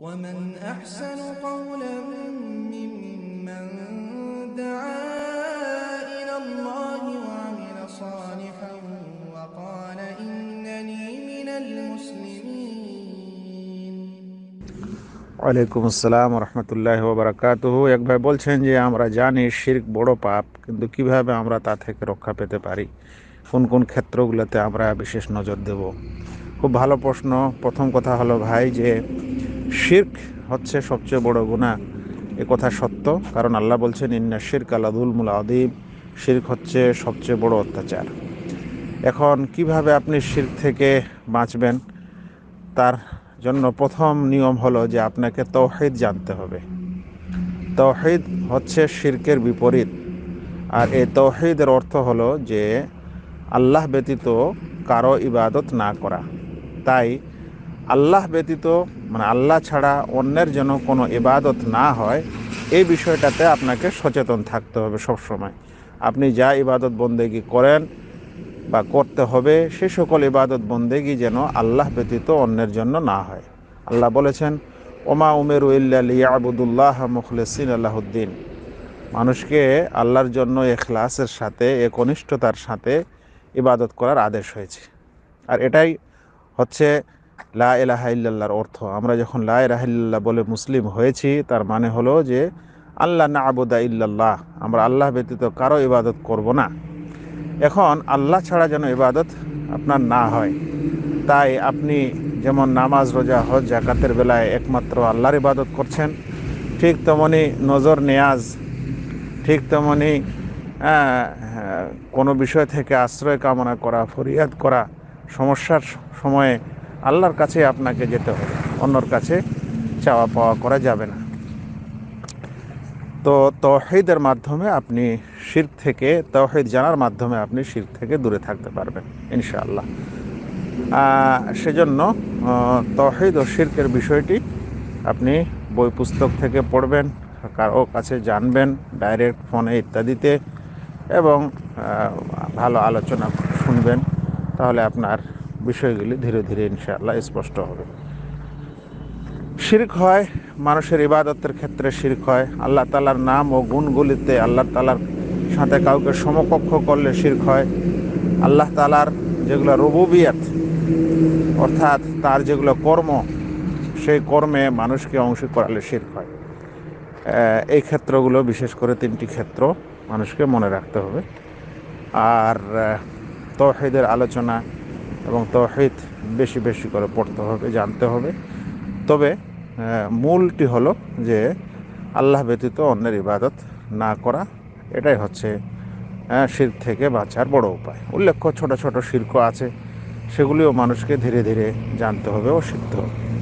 ওয়ালাইকুম আসসালাম রহমতুল্লাহ বারাকাতুহ এক ভাই বলছেন যে আমরা জানি শির্ক বড় পাপ কিন্তু কিভাবে আমরা তা থেকে রক্ষা পেতে পারি কোন কোন ক্ষেত্রগুলোতে আমরা বিশেষ নজর দেব খুব ভালো প্রশ্ন প্রথম কথা হলো ভাই যে শির্ক হচ্ছে সবচেয়ে বড় গুণা এ কথা সত্য কারণ আল্লাহ বলছেন ইন্না শির্ক আলাদুল মুল আদিম শির্ক হচ্ছে সবচেয়ে বড় অত্যাচার এখন কিভাবে আপনি শির্ক থেকে বাঁচবেন তার জন্য প্রথম নিয়ম হলো যে আপনাকে তৌহিদ জানতে হবে তৌহিদ হচ্ছে শির্কের বিপরীত আর এই তৌহিদের অর্থ হলো যে আল্লাহ ব্যতীত কারো ইবাদত না করা তাই আল্লাহ ব্যতীত মানে আল্লাহ ছাড়া অন্যের যেন কোনো ইবাদত না হয় এই বিষয়টাতে আপনাকে সচেতন থাকতে হবে সবসময় আপনি যা ইবাদত বন্দেগি করেন বা করতে হবে সে সকল ইবাদত বন্দেগি যেন আল্লাহ ব্যতীত অন্যের জন্য না হয় আল্লাহ বলেছেন ওমা উমের ইয়াবুদুল্লাহ মুখলেসিন আল্লাহদ্দিন মানুষকে আল্লাহর জন্য এখলাসের সাথে একনিষ্ঠতার সাথে ইবাদত করার আদেশ হয়েছে আর এটাই হচ্ছে লা এলাহাইল্লাহর অর্থ আমরা যখন লা এলাহাইল্লাহ বলে মুসলিম হয়েছি তার মানে হলো যে আল্লাহ না আবুদা ইল্লাল্লাহ আমরা আল্লাহ ব্যতীত কারো ইবাদত করব না এখন আল্লাহ ছাড়া যেন ইবাদত আপনার না হয় তাই আপনি যেমন নামাজ রোজা হজ জাকাতের বেলায় একমাত্র আল্লাহর ইবাদত করছেন ঠিক তেমনই নজর নেয়াজ ঠিক তেমনই কোনো বিষয় থেকে আশ্রয় কামনা করা ফরিয়াদ করা সমস্যার সময়ে আল্লাহর কাছে আপনাকে যেতে হবে অন্যর কাছে চাওয়া পাওয়া করা যাবে না তো তহিদের মাধ্যমে আপনি শির থেকে তহিদ জানার মাধ্যমে আপনি শির থেকে দূরে থাকতে পারবেন ইনশাআল্লাহ সেজন্য তহিদ ও শির্কের বিষয়টি আপনি বই পুস্তক থেকে পড়বেন কারো কাছে জানবেন ডাইরেক্ট ফোনে ইত্যাদিতে এবং ভালো আলোচনা শুনবেন তাহলে আপনার বিষয়গুলি ধীরে ধীরে ইনশাআল্লাহ স্পষ্ট হবে শির্ক হয় মানুষের ইবাদতের ক্ষেত্রে শির্ক হয় আল্লাহ তালার নাম ও গুণগুলিতে আল্লাহ তালার সাথে কাউকে সমকক্ষ করলে শির্ক হয় আল্লাহ তালার যেগুলো রবুবিয়াত অর্থাৎ তার যেগুলো কর্ম সেই কর্মে মানুষকে অংশ করালে শির্ক হয় এই ক্ষেত্রগুলো বিশেষ করে তিনটি ক্ষেত্র মানুষকে মনে রাখতে হবে আর তহেদের আলোচনা এবং তহিদ বেশি বেশি করে পড়তে হবে জানতে হবে তবে মূলটি হলো যে আল্লাহ ব্যতীত অন্যের ইবাদত না করা এটাই হচ্ছে শির থেকে বাঁচার বড় উপায় উল্লেখ্য ছোট ছোট শিল্প আছে সেগুলিও মানুষকে ধীরে ধীরে জানতে হবে ও শিখতে হবে